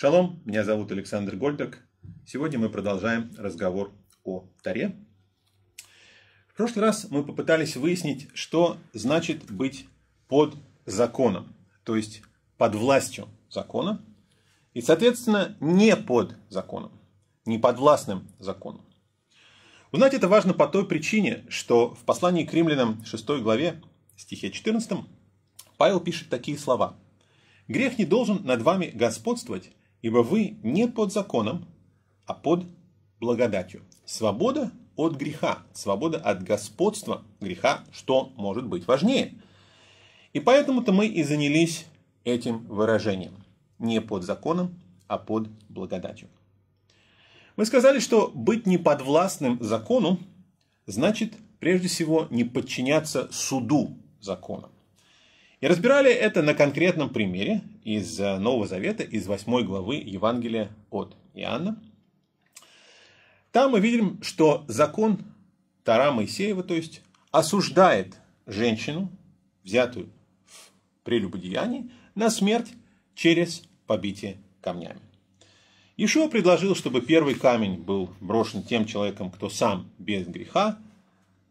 Шалом, меня зовут Александр Гольдерг. Сегодня мы продолжаем разговор о Таре. В прошлый раз мы попытались выяснить, что значит быть под законом, то есть под властью закона, и, соответственно, не под законом, не под властным законом. Узнать это важно по той причине, что в послании к римлянам 6 главе, стихе 14, Павел пишет такие слова. «Грех не должен над вами господствовать, ибо вы не под законом, а под благодатью. Свобода от греха, свобода от господства греха, что может быть важнее. И поэтому-то мы и занялись этим выражением. Не под законом, а под благодатью. Мы сказали, что быть неподвластным закону значит прежде всего не подчиняться суду закона. И разбирали это на конкретном примере из э, Нового Завета, из 8 главы Евангелия от Иоанна. Там мы видим, что закон Тара Моисеева, то есть, осуждает женщину, взятую в прелюбодеянии, на смерть через побитие камнями. Ишуа предложил, чтобы первый камень был брошен тем человеком, кто сам без греха.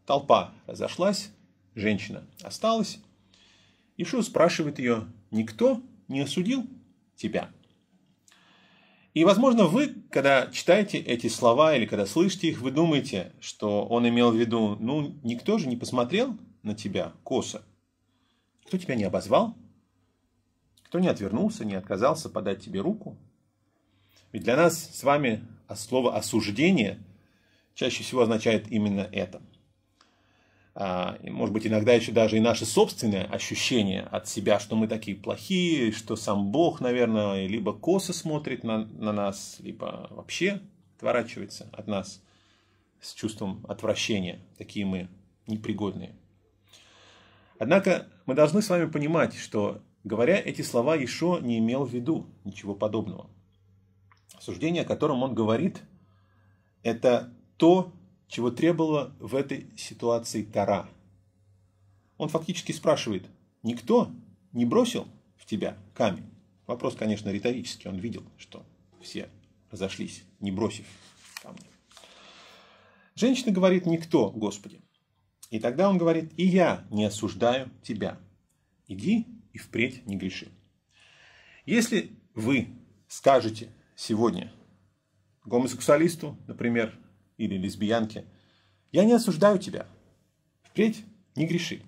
Толпа разошлась, женщина осталась, Ишуа спрашивает ее, никто не осудил тебя? И, возможно, вы, когда читаете эти слова или когда слышите их, вы думаете, что он имел в виду, ну, никто же не посмотрел на тебя косо. Кто тебя не обозвал? Кто не отвернулся, не отказался подать тебе руку? Ведь для нас с вами слово «осуждение» чаще всего означает именно это – а, может быть, иногда еще даже и наши собственные ощущения от себя, что мы такие плохие, что сам Бог, наверное, либо косо смотрит на, на нас, либо вообще отворачивается от нас с чувством отвращения. Такие мы непригодные. Однако мы должны с вами понимать, что, говоря эти слова, Ишо не имел в виду ничего подобного. Суждение, о котором он говорит, это то, чего требовала в этой ситуации Тара. Он фактически спрашивает, никто не бросил в тебя камень? Вопрос, конечно, риторический, он видел, что все разошлись, не бросив камня. Женщина говорит, никто, Господи. И тогда он говорит, и я не осуждаю тебя. Иди и впредь не греши. Если вы скажете сегодня гомосексуалисту, например, или лесбиянке. Я не осуждаю тебя. Впредь не греши.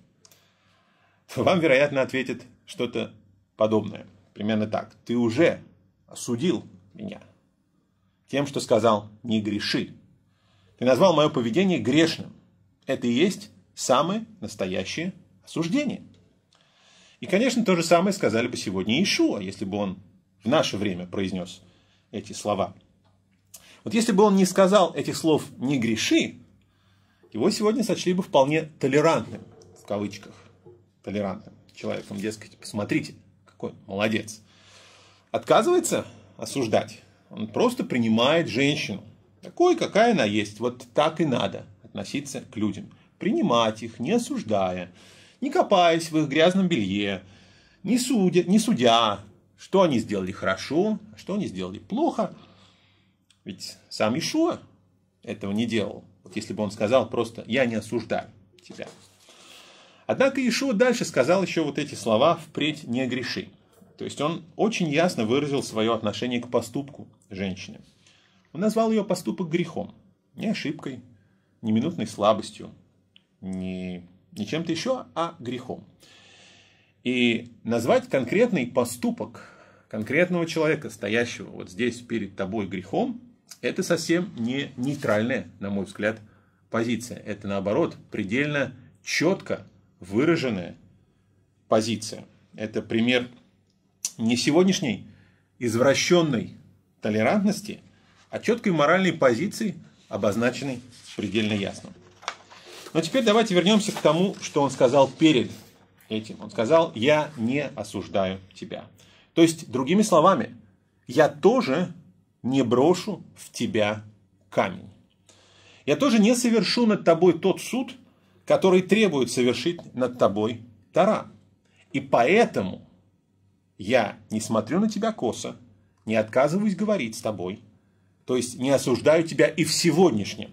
Вам, вероятно, ответит что-то подобное. Примерно так. Ты уже осудил меня тем, что сказал «не греши». Ты назвал мое поведение грешным. Это и есть самое настоящее осуждение. И, конечно, то же самое сказали бы сегодня Иешуа, если бы он в наше время произнес эти слова – вот если бы он не сказал этих слов «не греши», его сегодня сочли бы вполне толерантным, в кавычках, толерантным человеком, дескать, посмотрите, какой молодец. Отказывается осуждать, он просто принимает женщину, такой, какая она есть, вот так и надо относиться к людям, принимать их, не осуждая, не копаясь в их грязном белье, не судя, не судя что они сделали хорошо, что они сделали плохо – ведь сам Ишуа этого не делал. Вот если бы он сказал просто «я не осуждаю тебя». Однако Ишуа дальше сказал еще вот эти слова «впредь не греши». То есть он очень ясно выразил свое отношение к поступку женщины. Он назвал ее поступок грехом, не ошибкой, не минутной слабостью, не, не чем-то еще, а грехом. И назвать конкретный поступок конкретного человека, стоящего вот здесь перед тобой грехом, это совсем не нейтральная, на мой взгляд, позиция. Это, наоборот, предельно четко выраженная позиция. Это пример не сегодняшней извращенной толерантности, а четкой моральной позиции, обозначенной предельно ясно. Но теперь давайте вернемся к тому, что он сказал перед этим. Он сказал, я не осуждаю тебя. То есть, другими словами, я тоже не брошу в тебя камень. Я тоже не совершу над тобой тот суд, который требует совершить над тобой Тара. И поэтому я не смотрю на тебя косо, не отказываюсь говорить с тобой, то есть не осуждаю тебя и в сегодняшнем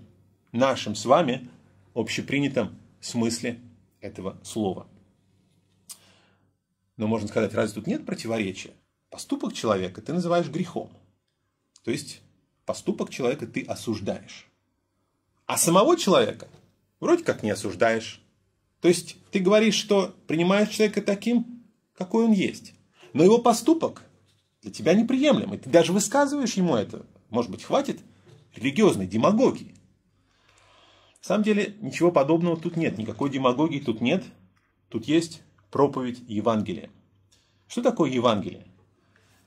нашем с вами общепринятом смысле этого слова. Но можно сказать, разве тут нет противоречия? Поступок человека ты называешь грехом – то есть поступок человека ты осуждаешь. А самого человека вроде как не осуждаешь. То есть ты говоришь, что принимаешь человека таким, какой он есть. Но его поступок для тебя неприемлем. И ты даже высказываешь ему это. Может быть, хватит религиозной демагогии. На самом деле ничего подобного тут нет. Никакой демагогии тут нет. Тут есть проповедь Евангелия. Что такое Евангелие?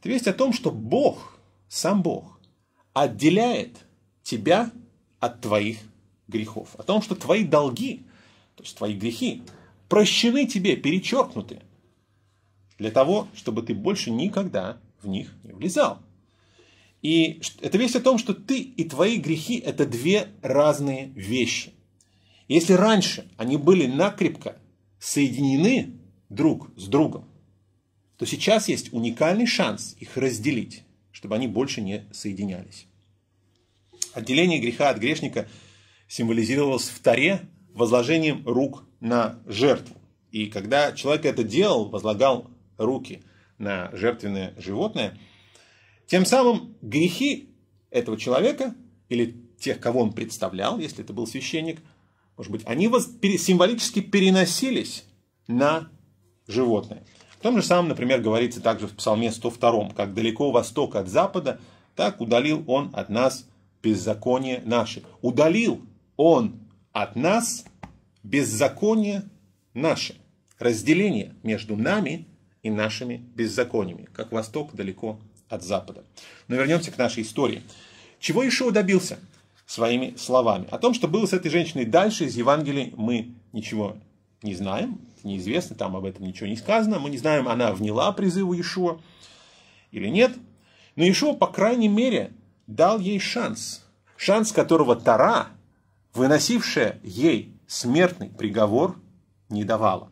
Это весть о том, что Бог сам Бог отделяет тебя от твоих грехов. О том, что твои долги, то есть твои грехи, прощены тебе, перечеркнуты. Для того, чтобы ты больше никогда в них не влезал. И это весть о том, что ты и твои грехи – это две разные вещи. Если раньше они были накрепко соединены друг с другом, то сейчас есть уникальный шанс их разделить чтобы они больше не соединялись. Отделение греха от грешника символизировалось в Таре возложением рук на жертву. И когда человек это делал, возлагал руки на жертвенное животное, тем самым грехи этого человека или тех, кого он представлял, если это был священник, может быть, они символически переносились на животное. В том же самом, например, говорится также в Псалме 102, «Как далеко восток от запада, так удалил он от нас беззаконие наше». Удалил он от нас беззаконие наше, разделение между нами и нашими беззакониями, как восток далеко от запада. Но вернемся к нашей истории. Чего Ишуа добился своими словами? О том, что было с этой женщиной дальше, из Евангелия мы ничего не знаем, неизвестно, там об этом ничего не сказано. Мы не знаем, она вняла призыву Иешуа или нет. Но Иешуа, по крайней мере, дал ей шанс. Шанс, которого Тара, выносившая ей смертный приговор, не давала.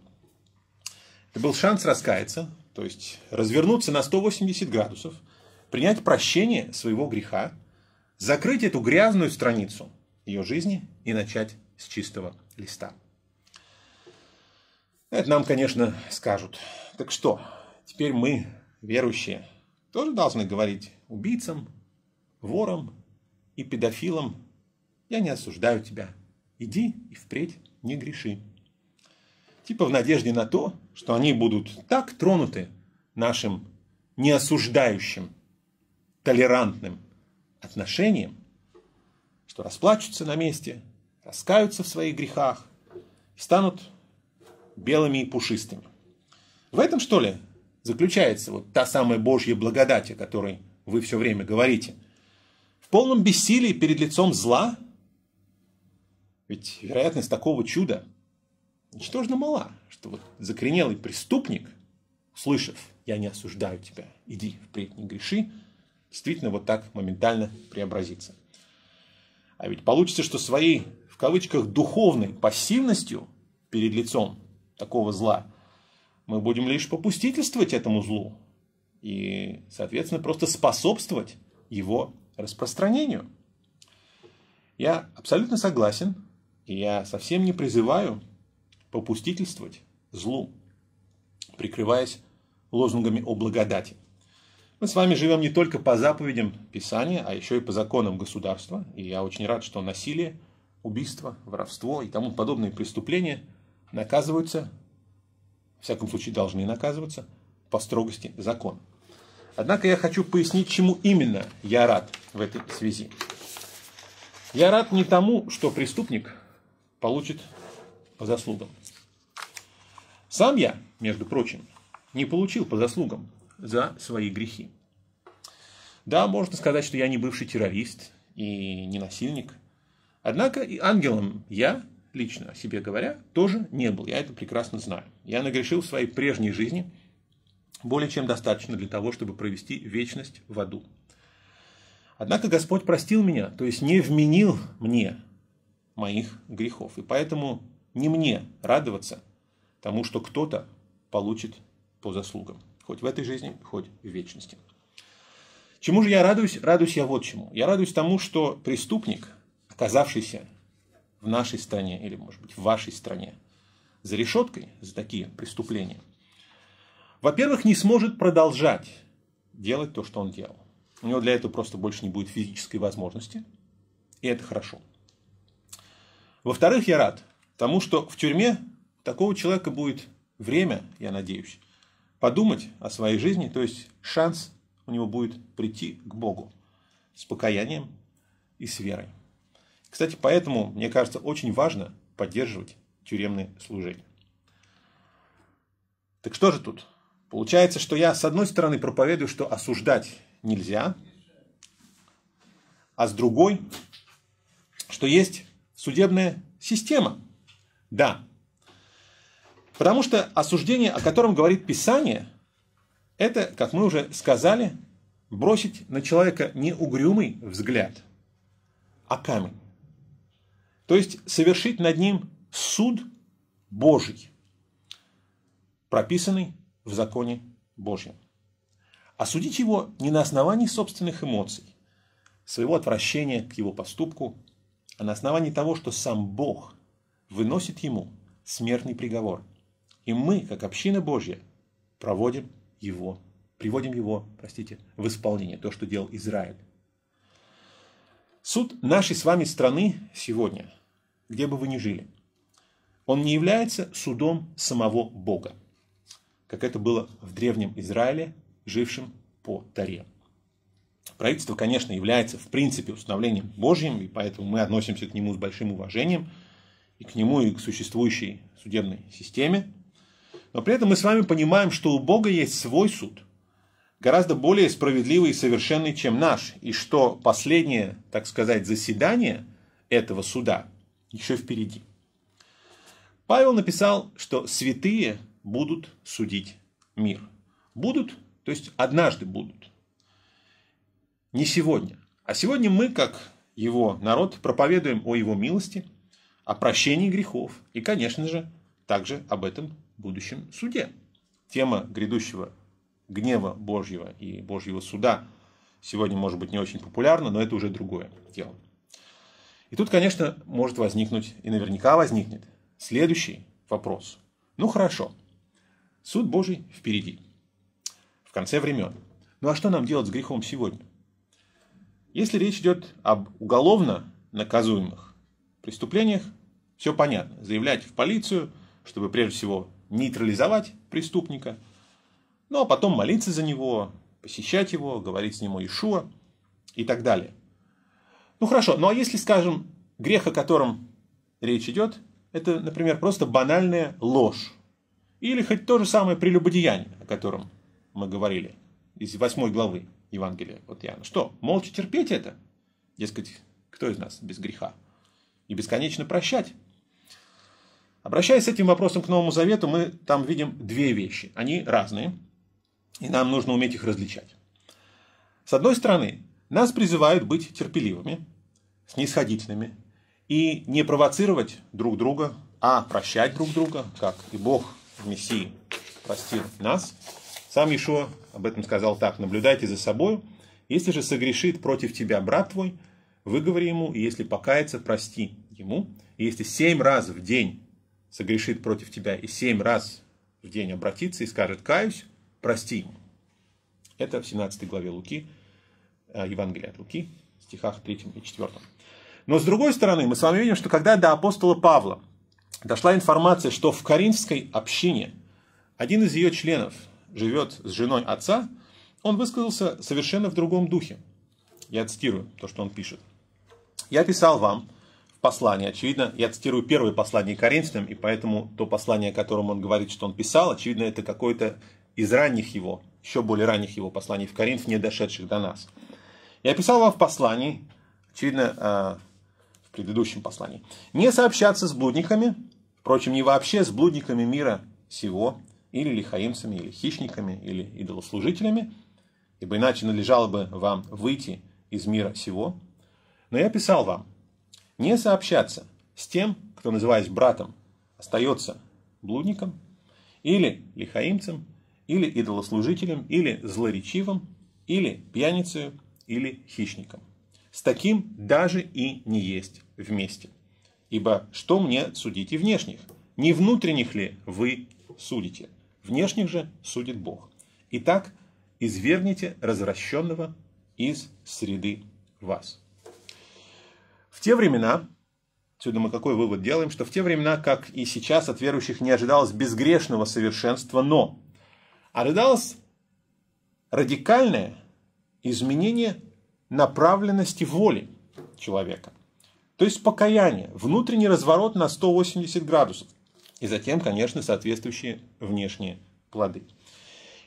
Это был шанс раскаяться, то есть развернуться на 180 градусов, принять прощение своего греха, закрыть эту грязную страницу ее жизни и начать с чистого листа. Это нам, конечно, скажут. Так что, теперь мы, верующие, тоже должны говорить убийцам, ворам и педофилам, я не осуждаю тебя, иди и впредь не греши. Типа в надежде на то, что они будут так тронуты нашим неосуждающим, толерантным отношением, что расплачутся на месте, раскаются в своих грехах станут белыми и пушистыми. В этом, что ли, заключается вот та самая Божья благодать, о которой вы все время говорите? В полном бессилии перед лицом зла? Ведь вероятность такого чуда ничтожно мала, что вот закоренелый преступник, услышав «я не осуждаю тебя, иди впредь не греши», действительно вот так моментально преобразится. А ведь получится, что своей, в кавычках, духовной пассивностью перед лицом такого зла, мы будем лишь попустительствовать этому злу и, соответственно, просто способствовать его распространению. Я абсолютно согласен, и я совсем не призываю попустительствовать злу, прикрываясь лозунгами о благодати. Мы с вами живем не только по заповедям Писания, а еще и по законам государства. И я очень рад, что насилие, убийство, воровство и тому подобные преступления – наказываются, в всяком случае должны наказываться, по строгости закон Однако я хочу пояснить, чему именно я рад в этой связи. Я рад не тому, что преступник получит по заслугам. Сам я, между прочим, не получил по заслугам за свои грехи. Да, можно сказать, что я не бывший террорист и не насильник. Однако и ангелом я лично о себе говоря, тоже не был. Я это прекрасно знаю. Я нагрешил в своей прежней жизни более чем достаточно для того, чтобы провести вечность в аду. Однако Господь простил меня, то есть не вменил мне моих грехов. И поэтому не мне радоваться тому, что кто-то получит по заслугам. Хоть в этой жизни, хоть в вечности. Чему же я радуюсь? Радуюсь я вот чему. Я радуюсь тому, что преступник, оказавшийся в нашей стране или, может быть, в вашей стране за решеткой за такие преступления, во-первых, не сможет продолжать делать то, что он делал. У него для этого просто больше не будет физической возможности, и это хорошо. Во-вторых, я рад тому, что в тюрьме такого человека будет время, я надеюсь, подумать о своей жизни, то есть шанс у него будет прийти к Богу с покаянием и с верой. Кстати, поэтому, мне кажется, очень важно поддерживать тюремные служения. Так что же тут? Получается, что я с одной стороны проповедую, что осуждать нельзя, а с другой, что есть судебная система. Да. Потому что осуждение, о котором говорит Писание, это, как мы уже сказали, бросить на человека не угрюмый взгляд, а камень то есть совершить над ним суд Божий, прописанный в законе Божьем. осудить его не на основании собственных эмоций, своего отвращения к его поступку, а на основании того, что сам Бог выносит ему смертный приговор. И мы, как община Божья, проводим его, приводим его, простите, в исполнение, то, что делал Израиль. Суд нашей с вами страны сегодня – где бы вы ни жили. Он не является судом самого Бога, как это было в древнем Израиле, жившем по Таре. Правительство, конечно, является в принципе установлением Божьим, и поэтому мы относимся к нему с большим уважением, и к нему, и к существующей судебной системе. Но при этом мы с вами понимаем, что у Бога есть свой суд, гораздо более справедливый и совершенный, чем наш, и что последнее, так сказать, заседание этого суда – еще впереди. Павел написал, что святые будут судить мир. Будут, то есть однажды будут. Не сегодня. А сегодня мы, как его народ, проповедуем о его милости, о прощении грехов и, конечно же, также об этом будущем суде. Тема грядущего гнева Божьего и Божьего суда сегодня может быть не очень популярна, но это уже другое дело. И тут, конечно, может возникнуть, и наверняка возникнет, следующий вопрос. Ну хорошо, суд Божий впереди, в конце времен. Ну а что нам делать с грехом сегодня? Если речь идет об уголовно наказуемых преступлениях, все понятно. Заявлять в полицию, чтобы прежде всего нейтрализовать преступника, ну а потом молиться за него, посещать его, говорить с ним о Ишуа и так далее. Ну хорошо, ну а если, скажем, грех, о котором речь идет, это, например, просто банальная ложь. Или хоть то же самое прелюбодеяние, о котором мы говорили из восьмой главы Евангелия от Иоанна. Что, молча терпеть это? Дескать, кто из нас без греха? И бесконечно прощать. Обращаясь с этим вопросом к Новому Завету, мы там видим две вещи. Они разные, и нам нужно уметь их различать. С одной стороны, нас призывают быть терпеливыми, снисходительными и не провоцировать друг друга, а прощать друг друга, как и Бог в Мессии простил нас. Сам Ишуа об этом сказал так, наблюдайте за собой, если же согрешит против тебя брат твой, выговори ему, и если покаяться, прости ему. И если семь раз в день согрешит против тебя и семь раз в день обратится и скажет «каюсь», прости ему. Это в 17 главе Луки, Э, Евангелия от Луки, стихах 3 и 4. Но с другой стороны, мы с вами видим, что когда до апостола Павла дошла информация, что в Каринской общине один из ее членов живет с женой отца, он высказался совершенно в другом духе. Я цитирую то, что он пишет. «Я писал вам в послании, очевидно, я цитирую первое послание Коринфянам, и поэтому то послание, о котором он говорит, что он писал, очевидно, это какое-то из ранних его, еще более ранних его посланий в Коринф, не дошедших до нас. Я писал вам в послании, очевидно, э, в предыдущем послании, не сообщаться с блудниками, впрочем, не вообще с блудниками мира сего, или лихаимцами, или хищниками, или идолослужителями, ибо иначе надлежало бы вам выйти из мира сего. Но я писал вам, не сообщаться с тем, кто, называясь братом, остается блудником, или лихаимцем, или идолослужителем, или злоречивым, или пьяницей, или хищником. С таким даже и не есть вместе. Ибо что мне судить и внешних? Не внутренних ли вы судите? Внешних же судит Бог. Итак, извергните развращенного из среды вас. В те времена, отсюда мы какой вывод делаем, что в те времена, как и сейчас, от верующих не ожидалось безгрешного совершенства, но ожидалось а радикальное изменение направленности воли человека. То есть покаяние, внутренний разворот на 180 градусов. И затем, конечно, соответствующие внешние плоды.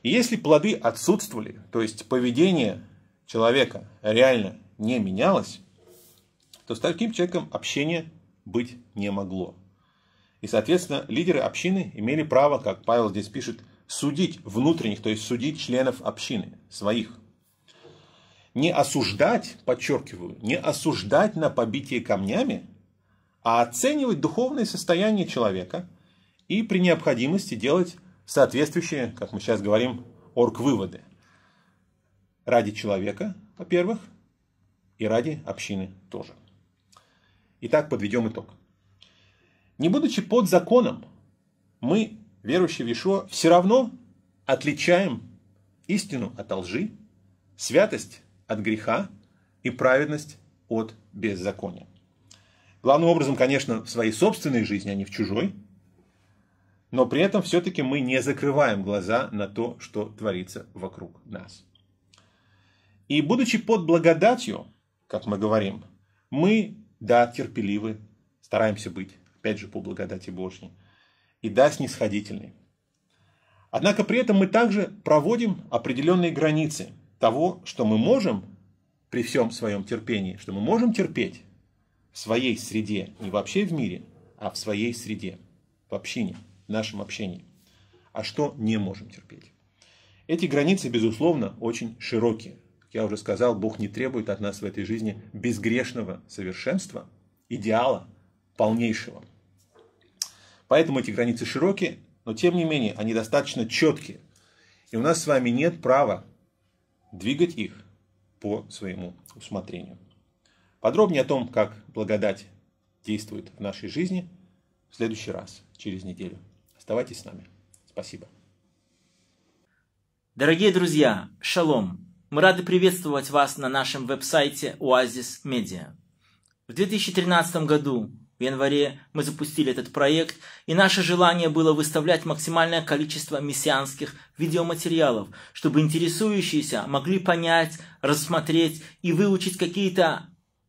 И если плоды отсутствовали, то есть поведение человека реально не менялось, то с таким человеком общение быть не могло. И, соответственно, лидеры общины имели право, как Павел здесь пишет, судить внутренних, то есть судить членов общины, своих не осуждать, подчеркиваю, не осуждать на побитие камнями, а оценивать духовное состояние человека и при необходимости делать соответствующие, как мы сейчас говорим, орг-выводы. Ради человека, во-первых, и ради общины тоже. Итак, подведем итог. Не будучи под законом, мы, верующие в Ишуа, все равно отличаем истину от лжи, святость от греха и праведность от беззакония. Главным образом, конечно, в своей собственной жизни, а не в чужой, но при этом все-таки мы не закрываем глаза на то, что творится вокруг нас. И будучи под благодатью, как мы говорим, мы, да, терпеливы, стараемся быть, опять же, по благодати Божьей, и да, снисходительны. Однако при этом мы также проводим определенные границы – того, что мы можем при всем своем терпении, что мы можем терпеть в своей среде, не вообще в мире, а в своей среде, в общине, в нашем общении, а что не можем терпеть. Эти границы, безусловно, очень широкие. Как я уже сказал, Бог не требует от нас в этой жизни безгрешного совершенства, идеала, полнейшего. Поэтому эти границы широкие, но тем не менее они достаточно четкие. И у нас с вами нет права двигать их по своему усмотрению. Подробнее о том, как благодать действует в нашей жизни, в следующий раз, через неделю. Оставайтесь с нами. Спасибо. Дорогие друзья, шалом! Мы рады приветствовать вас на нашем веб-сайте Oasis Media. В 2013 году в январе мы запустили этот проект, и наше желание было выставлять максимальное количество мессианских видеоматериалов, чтобы интересующиеся могли понять, рассмотреть и выучить какие-то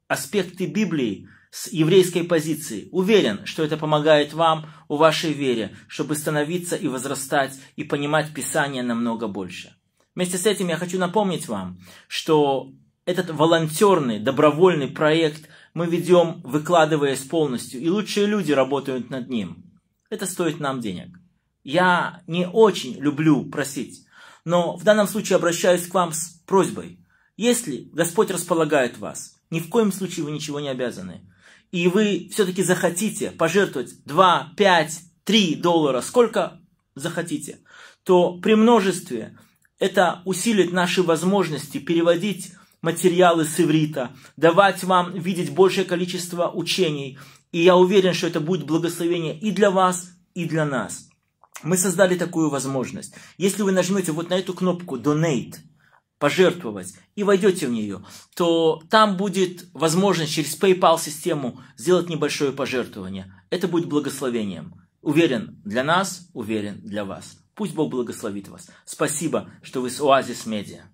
аспекты Библии с еврейской позиции. Уверен, что это помогает вам у вашей вере, чтобы становиться и возрастать и понимать Писание намного больше. Вместе с этим я хочу напомнить вам, что этот волонтерный, добровольный проект мы ведем, выкладываясь полностью, и лучшие люди работают над ним. Это стоит нам денег. Я не очень люблю просить, но в данном случае обращаюсь к вам с просьбой. Если Господь располагает вас, ни в коем случае вы ничего не обязаны, и вы все-таки захотите пожертвовать 2, 5, 3 доллара, сколько захотите, то при множестве это усилит наши возможности переводить материалы с иврита, давать вам видеть большее количество учений. И я уверен, что это будет благословение и для вас, и для нас. Мы создали такую возможность. Если вы нажмете вот на эту кнопку «Donate», пожертвовать и войдете в нее, то там будет возможность через PayPal систему сделать небольшое пожертвование. Это будет благословением. Уверен для нас, уверен для вас. Пусть Бог благословит вас. Спасибо, что вы с Оазис Медиа.